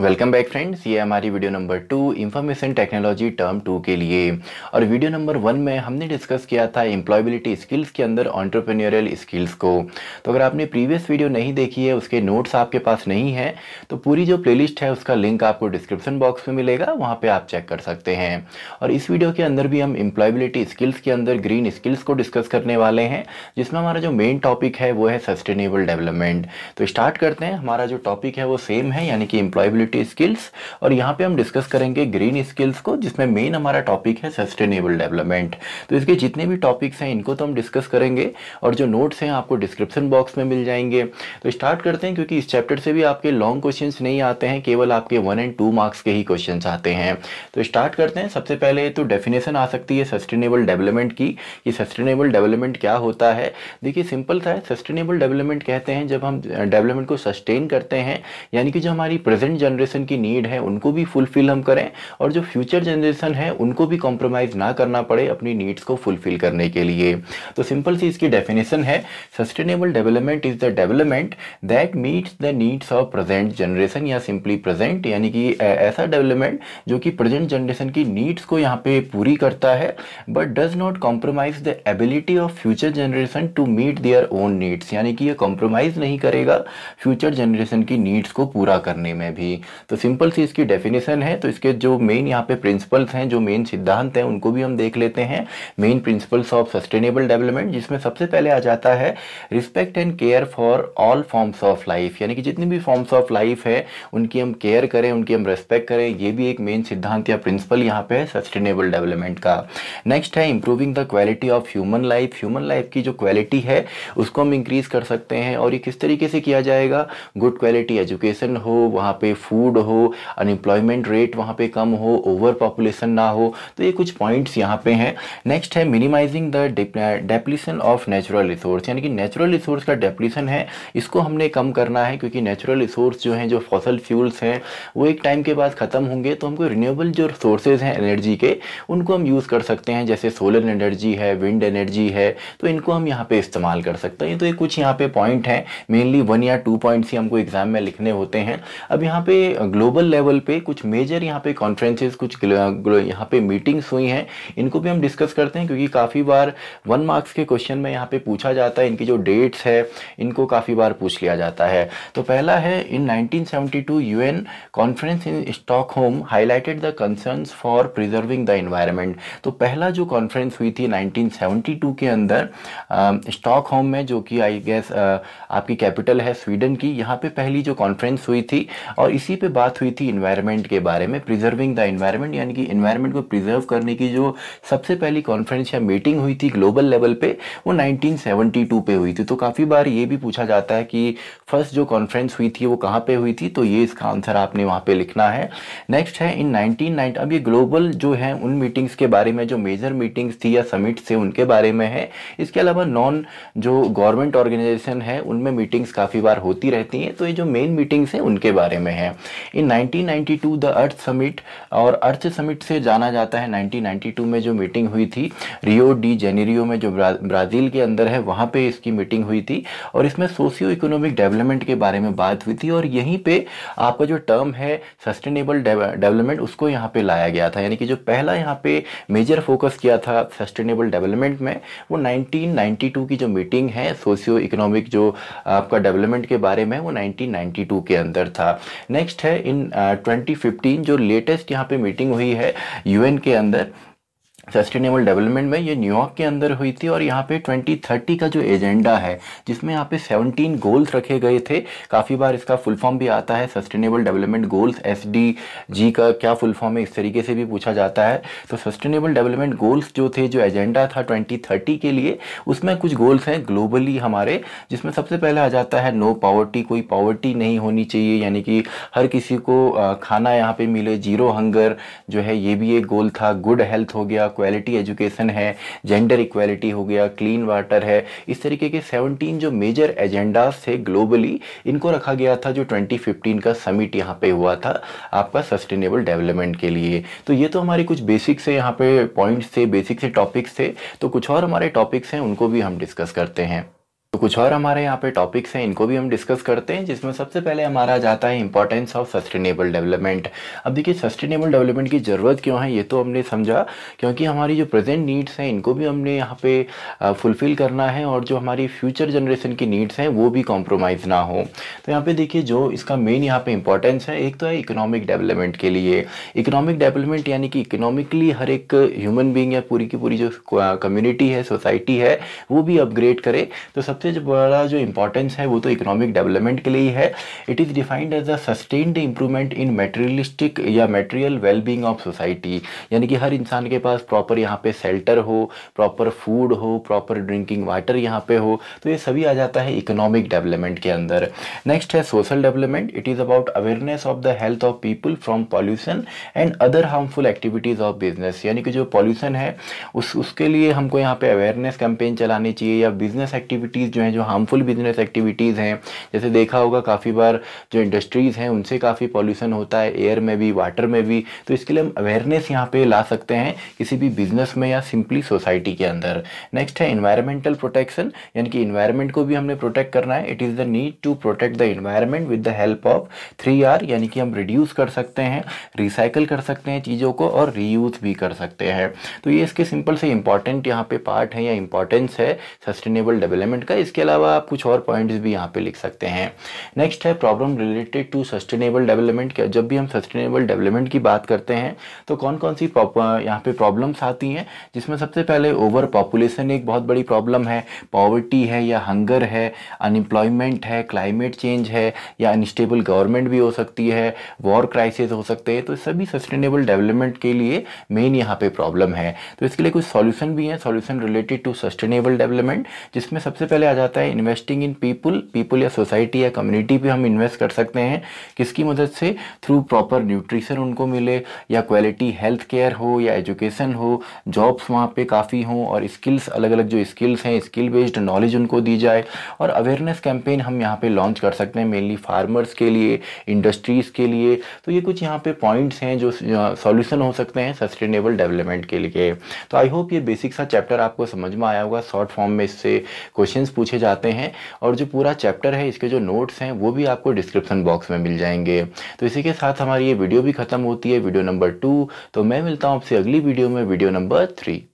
welcome back friends ये हमारी video number two information technology term two के लिए और वीडियो नंबर वन में हमने डिस्कस किया था एम्प्लॉयबिलिटी स्किल्स के अंदर ऑन्टरप्रेन्योरियल स्किल्स को तो अगर आपने प्रीवियस वीडियो नहीं देखी है उसके नोट्स आपके पास नहीं है तो पूरी जो प्लेलिस्ट है उसका लिंक आपको डिस्क्रिप्शन बॉक्स में मिलेगा वहाँ पर आप चेक कर सकते हैं और इस वीडियो के अंदर भी हम एम्प्लॉयबिलिटी स्किल्स के अंदर ग्रीन स्किल्स को डिस्कस करने वाले हैं जिसमें हमारा जो मेन टॉपिक है वो है सस्टेनेबल डेवलपमेंट तो स्टार्ट करते हैं हमारा जो टॉपिक है वो सेम है यानी कि एम्प्लॉयबिलिटी सस्टेनेबिलिटी स्किल्स और यहाँ पे हम डिस्कस करेंगे ग्रीन स्किल्स को जिसमें मेन हमारा टॉपिक है सस्टेनेबल डेवलपमेंट तो इसके जितने भी टॉपिक्स हैं इनको तो हम डिस्कस करेंगे और जो नोट्स हैं आपको डिस्क्रिप्शन बॉक्स में मिल जाएंगे तो स्टार्ट करते हैं क्योंकि इस चैप्टर से भी आपके लॉन्ग क्वेश्चन नहीं आते हैं केवल आपके वन एंड टू मार्क्स के ही क्वेश्चन आते हैं तो स्टार्ट करते हैं सबसे पहले तो डेफिनेशन आ सकती है सस्टेनेबल डेवलपमेंट की कि सस्टेनेबल डेवलपमेंट क्या होता है देखिए सिंपल था सस्टेनेबल डेवलपमेंट कहते हैं जब हम डेवलपमेंट को सस्टेन करते हैं यानी कि जो हमारी प्रेजेंट जनरेशन जनरेशन की नीड है उनको भी फुलफिल हम करें और जो फ्यूचर जनरेशन है उनको भी कॉम्प्रोमाइज़ ना करना पड़े अपनी नीड्स को फुलफिल करने के लिए तो सिंपल सी इसकी डेफिनेशन है sustainable development is the development that meets the needs of present generation या सिंपली प्रेजेंट यानी कि ऐसा डेवलपमेंट जो कि प्रेजेंट जनरेशन की नीड्स को यहाँ पे पूरी करता है but does not compromise the ability of future generation to meet their own needs यानी कि ये कॉम्प्रोमाइज़ नहीं करेगा फ्यूचर जनरेशन की नीड्स को पूरा करने में भी तो सिंपल सी इसकी डेफिनेशन है तो इसके जो मेन यहाँ पे प्रिंसिपल्स हैं जो मेन सिद्धांत हैं उनको भी हम देख लेते हैं main principles of sustainable development जिसमें सबसे पहले आ जाता है respect and care for all forms of life यानी कि जितनी भी फॉर्म्स ऑफ लाइफ है उनकी हम केयर करें उनकी हम रेस्पेक्ट करें ये भी एक मेन सिद्धांत या प्रिंसिपल यहाँ पे है सस्टेनेबल डेवलपमेंट का नेक्स्ट है improving the quality of human life human life की जो क्वालिटी है उसको हम इंक्रीज कर सकते हैं और ये किस तरीके से किया जाएगा गुड क्वालिटी एजुकेशन हो वहाँ पे फूड हो अनएम्प्लॉयमेंट रेट वहाँ पे कम हो ओवर पॉपुलेशन ना हो तो ये कुछ पॉइंट्स यहाँ पे हैं नेक्स्ट है minimising the depletion of natural resource यानी कि नेचुरल रिसोर्स का डेप्लीसन है इसको हमने कम करना है क्योंकि नेचुरल रिसोर्स जो हैं जो फॉसल फ्यूल्स हैं वो एक टाइम के बाद ख़त्म होंगे तो हमको रिन्यूएबल जो रिसोर्सेज हैं एनर्जी के उनको हम यूज़ कर सकते हैं जैसे सोलर एनर्जी है विंड एनर्जी है तो इनको हम यहाँ पे इस्तेमाल कर सकते हैं तो ये कुछ यहाँ पे पॉइंट हैं मेनली वन या टू पॉइंट्स ही हमको एग्ज़ाम में लिखने होते हैं अब यहाँ पे पे ग्लोबल लेवल पे कुछ मेजर यहाँ पे कॉन्फ्रेंसेस कुछ यहाँ पे मीटिंग्स हुई हैं इनको भी हम डिस्कस करते हैं क्योंकि काफ़ी बार वन मार्क्स के क्वेश्चन में यहाँ पे पूछा जाता है इनकी जो डेट्स है इनको काफ़ी बार पूछ लिया जाता है तो पहला है in 1972 UN conference in Stockholm highlighted the concerns for preserving the environment तो पहला जो कॉन्फ्रेंस हुई थी नाइनटीन के अंदर स्टॉकहोम में जो कि आई गेस आपकी कैपिटल है स्वीडन की यहाँ पर पहली जो कॉन्फ्रेंस हुई थी और इस इसी पे बात हुई थी इन्वायरमेंट के बारे में प्रिजर्विंग द इन्वायरमेंट यानी कि इन्वायरमेंट को प्रिजर्व करने की जो सबसे पहली कॉन्फ्रेंस या मीटिंग हुई थी ग्लोबल लेवल पे वो 1972 पे हुई थी तो काफ़ी बार ये भी पूछा जाता है कि फर्स्ट जो कॉन्फ्रेंस हुई थी वो कहाँ पे हुई थी तो ये इसका आंसर आपने वहाँ पे लिखना है नेक्स्ट है इन 1990 अब ये ग्लोबल जो है उन मीटिंग्स के बारे में जो मेजर मीटिंग्स थी या समिट थे उनके बारे में है इसके अलावा नॉन जो गवर्नमेंट ऑर्गेनाइजेशन है उनमें मीटिंग्स काफ़ी बार होती रहती हैं तो ये जो मेन मीटिंग्स हैं उनके बारे में है इन 1992 द अर्थ समिट और अर्थ समिट से जाना जाता है 1992 में जो मीटिंग हुई थी रियो डी जेनेरियो में जो ब्रा, ब्राज़ील के अंदर है वहाँ पे इसकी मीटिंग हुई थी और इसमें सोशियो इकोनॉमिक डेवलपमेंट के बारे में बात हुई थी और यहीं पे आपका जो टर्म है सस्टेनेबल डेवलपमेंट उसको यहाँ पे लाया गया था यानी कि जो पहला यहाँ पे मेजर फोकस किया था सस्टेनेबल डेवलपमेंट में वो 1992 की जो मीटिंग है सोशियो इकोनॉमिक जो आपका डेवलपमेंट के बारे में वो 1992 के अंदर था नेक्स्ट नेक्स्ट है इन ट्वेंटी फिफ्टीन जो लेटेस्ट यहाँ पे मीटिंग हुई है यूएन के अंदर सस्टेनेबल डेवलपमेंट में ये न्यूयॉर्क के अंदर हुई थी और यहाँ पे 2030 का जो एजेंडा है जिसमें यहाँ पे 17 गोल्स रखे गए थे काफ़ी बार इसका फुल फॉर्म भी आता है सस्टेनेबल डेवलपमेंट गोल्स एस का क्या फुल फॉर्म है इस तरीके से भी पूछा जाता है तो सस्टेनेबल डेवलपमेंट गोल्स जो थे जो एजेंडा था ट्वेंटी के लिए उसमें कुछ गोल्स हैं ग्लोबली हमारे जिसमें सबसे पहले आ जाता है नो पावर्टी कोई पावर्टी नहीं होनी चाहिए यानी कि हर किसी को खाना यहाँ पर मिले जीरो हंगर जो है ये भी एक गोल था गुड हेल्थ हो गया क्वालिटी एजुकेशन है जेंडर इक्वालिटी हो गया क्लीन वाटर है इस तरीके के 17 जो मेजर एजेंडाज थे ग्लोबली इनको रखा गया था जो 2015 का समिट यहाँ पे हुआ था आपका सस्टेनेबल डेवलपमेंट के लिए तो ये तो हमारे कुछ बेसिक से यहाँ पे पॉइंट्स थे बेसिक से टॉपिक्स थे तो कुछ और हमारे टॉपिक्स हैं उनको भी हम डिस्कस करते हैं तो कुछ और हमारे यहाँ पे टॉपिक्स हैं इनको भी हम डिस्कस करते हैं जिसमें सबसे पहले हमारा जाता है इंपॉर्टेंस ऑफ सस्टेनेबल डेवलपमेंट अब देखिए सस्टेनेबल डेवलपमेंट की ज़रूरत क्यों है ये तो हमने समझा क्योंकि हमारी जो प्रेजेंट नीड्स हैं इनको भी हमने यहाँ पे फुलफ़िल करना है और जो हमारी फ्यूचर जनरेशन की नीड्स हैं वो भी कॉम्प्रोमाइज़ ना हो तो यहाँ पर देखिए जो इसका मेन यहाँ पर इंपॉर्टेंस है एक तो है इकोनॉमिक डेवलपमेंट के लिए इकोनॉमिक डेवलपमेंट यानी कि इकोनॉमिकली हर एक ह्यूमन बींग या पूरी की पूरी जो कम्युनिटी है सोसाइटी है वो भी अपग्रेड करे तो सबसे सबसे बड़ा जो इंपॉर्टेंस है वो तो इकोनॉमिक डेवलपमेंट के लिए ही है it is defined as a sustained improvement in materialistic या मेटेरियल वेलबींग ऑफ सोसाइटी यानी कि हर इंसान के पास प्रॉपर यहाँ पे शेल्टर हो प्रॉपर फूड हो प्रॉपर ड्रिंकिंग वाटर यहाँ पे हो तो ये सभी आ जाता है इकोनॉमिक डेवलपमेंट के अंदर नेक्स्ट है social development it is about awareness of the health of people from pollution and other harmful activities of business यानी कि जो पॉल्यूशन है उस उसके लिए हमको यहाँ पे अवेयरनेस कैंपेन चलानी चाहिए या बिजनेस एक्टिविटीज़ एक्टिविटीज़ जो हैं जो हार्मफुल बिजनेस एक्टिविटीज़ हैं जैसे देखा होगा काफ़ी बार जो इंडस्ट्रीज़ हैं उनसे काफ़ी पॉल्यूशन होता है एयर में भी वाटर में भी तो इसके लिए हम अवेयरनेस यहाँ पर ला सकते हैं किसी भी बिजनेस में या सिंपली सोसाइटी के अंदर नेक्स्ट है इन्वायरमेंटल प्रोटेक्शन यानी कि इन्वायरमेंट को भी हमने प्रोटेक्ट करना है it is the need to protect the environment with the help of three R यानी कि हम रिड्यूस कर सकते हैं रिसाइकल कर सकते हैं चीज़ों को और रीयूज भी कर सकते हैं तो ये इसके सिंपल से इंपॉर्टेंट यहाँ पे पार्ट है या इंपॉर्टेंस है सस्टेनेबल डेवलपमेंट का है इसके अलावा आप कुछ और पॉइंट्स भी यहाँ पे लिख सकते हैं नेक्स्ट है problem related to sustainable development क्या जब भी हम सस्टेनेबल डेवलपमेंट की बात करते हैं तो कौन कौन सी यहाँ पे प्रॉब्लम्स आती हैं जिसमें सबसे पहले ओवर पॉपुलेशन एक बहुत बड़ी प्रॉब्लम है पॉवर्टी है या हंगर है अनएम्प्लॉयमेंट है क्लाइमेट चेंज है या अनस्टेबल गवर्नमेंट भी हो सकती है वॉर क्राइसिस हो सकते हैं तो सभी सस्टेनेबल डेवलपमेंट के लिए मेन यहाँ पे प्रॉब्लम है तो इसके लिए कुछ सॉल्यूशन भी हैं solution related to sustainable development जिसमें सबसे पहले आ जाता है इन्वेस्टिंग इन पीपल पीपल या सोसाइटी या कम्युनिटी पे हम इन्वेस्ट कर सकते हैं किसकी मदद से थ्रू प्रॉपर न्यूट्रिशन उनको मिले या क्वालिटी हेल्थ केयर हो या एजुकेशन हो जॉब्स वहाँ पे काफ़ी हों और स्किल्स अलग अलग जो स्किल्स हैं स्किल बेस्ड नॉलेज उनको दी जाए और अवेयरनेस कैंपेन हम यहाँ पर लॉन्च कर सकते हैं मेनली फार्मर्स के लिए इंडस्ट्रीज़ के लिए तो ये कुछ यहाँ पे पॉइंट्स हैं जो सॉल्यूशन हो सकते हैं सस्टेनेबल डेवलपमेंट के लिए तो आई होप ये बेसिक सा चैप्टर आपको समझ में आया होगा शॉर्ट फॉर्म में इससे क्वेश्चंस पूछे जाते हैं और जो पूरा चैप्टर है इसके जो नोट्स हैं वो भी आपको डिस्क्रिप्शन बॉक्स में मिल जाएंगे तो इसी के साथ हमारी ये वीडियो भी खत्म होती है वीडियो नंबर टू तो मैं मिलता हूँ आपसे अगली वीडियो में वीडियो नंबर थ्री